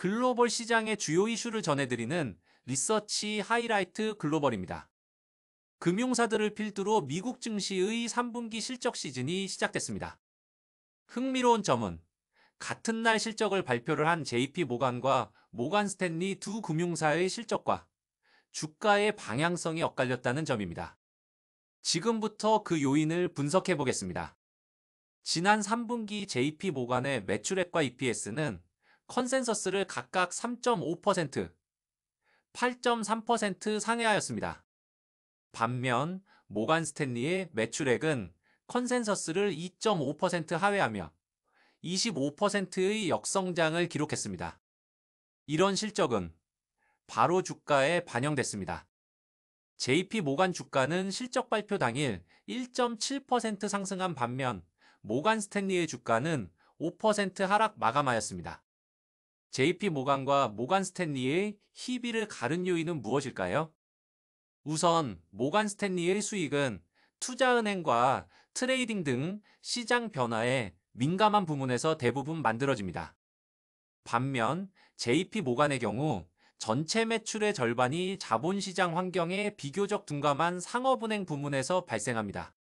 글로벌 시장의 주요 이슈를 전해드리는 리서치 하이라이트 글로벌입니다. 금융사들을 필두로 미국 증시의 3분기 실적 시즌이 시작됐습니다. 흥미로운 점은 같은 날 실적을 발표를 한 JP 모간과 모간 스탠리 두 금융사의 실적과 주가의 방향성이 엇갈렸다는 점입니다. 지금부터 그 요인을 분석해 보겠습니다. 지난 3분기 JP 모간의 매출액과 EPS는 컨센서스를 각각 3.5%, 8.3% 상회하였습니다. 반면 모간 스탠리의 매출액은 컨센서스를 2.5% 하회하며 25%의 역성장을 기록했습니다. 이런 실적은 바로 주가에 반영됐습니다. JP 모간 주가는 실적 발표 당일 1.7% 상승한 반면 모간 스탠리의 주가는 5% 하락 마감하였습니다. JP 모간과 모간 스탠리의 희비를 가른 요인은 무엇일까요? 우선 모간 스탠리의 수익은 투자은행과 트레이딩 등 시장 변화에 민감한 부문에서 대부분 만들어집니다. 반면 JP 모간의 경우 전체 매출의 절반이 자본시장 환경에 비교적 둔감한 상업은행 부문에서 발생합니다.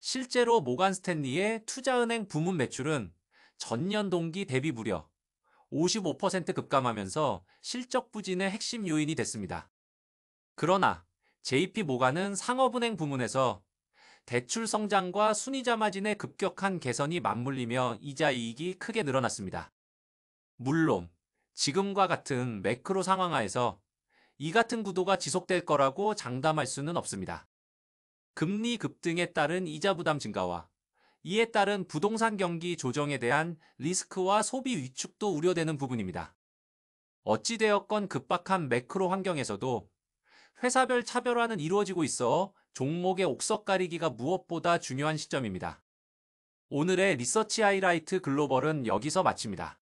실제로 모간 스탠리의 투자은행 부문 매출은 전년 동기 대비 무려 55% 급감하면서 실적 부진의 핵심 요인이 됐습니다. 그러나 JP 모가는 상업은행 부문에서 대출 성장과 순이자 마진의 급격한 개선이 맞물리며 이자 이익이 크게 늘어났습니다. 물론 지금과 같은 매크로 상황하에서 이 같은 구도가 지속될 거라고 장담할 수는 없습니다. 금리 급등에 따른 이자 부담 증가와 이에 따른 부동산 경기 조정에 대한 리스크와 소비 위축도 우려되는 부분입니다. 어찌되었건 급박한 매크로 환경에서도 회사별 차별화는 이루어지고 있어 종목의 옥석 가리기가 무엇보다 중요한 시점입니다. 오늘의 리서치 하이라이트 글로벌은 여기서 마칩니다.